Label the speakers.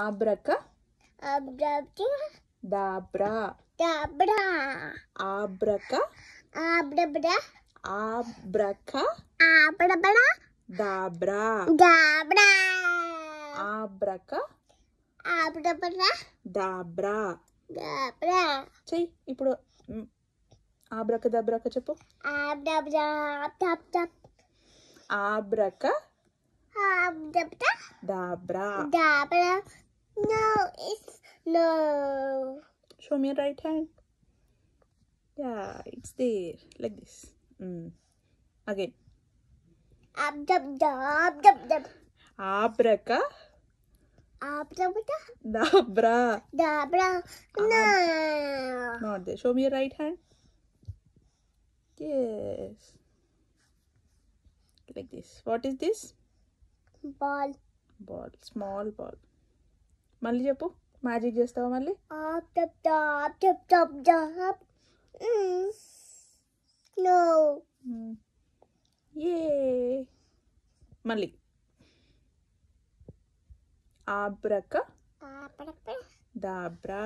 Speaker 1: ఆబ్రక దాబ్రా దాబ్రా ఆబ్రక ఆబ్రబడా ఆబ్రక ఆబ్రబడా దాబ్రా దాబ్రా ఆబ్రక ఆబ్రబడా దాబ్రా దాబ్రా చెయ్ ఇప్పుడు ఆబ్రక దబ్రక చెప్పు ఆబ్రబడా టప్ టప్ ఆబ్రక Dabra. Dabra. No, it's no. Show me your right hand. Yeah, it's there. Like this. Mm. Again. Ab Abraca. dab Dabra. Dabra. Ah. No.
Speaker 2: Not there. Show me your right hand. Yes. Like this. What is this? Ball. Ball small ball
Speaker 1: మళ్ళీ చెప్పు magic చేస్తావా మళ్ళీ ఏ మళ్ళీ
Speaker 2: ఆబ్రక దాబ్రా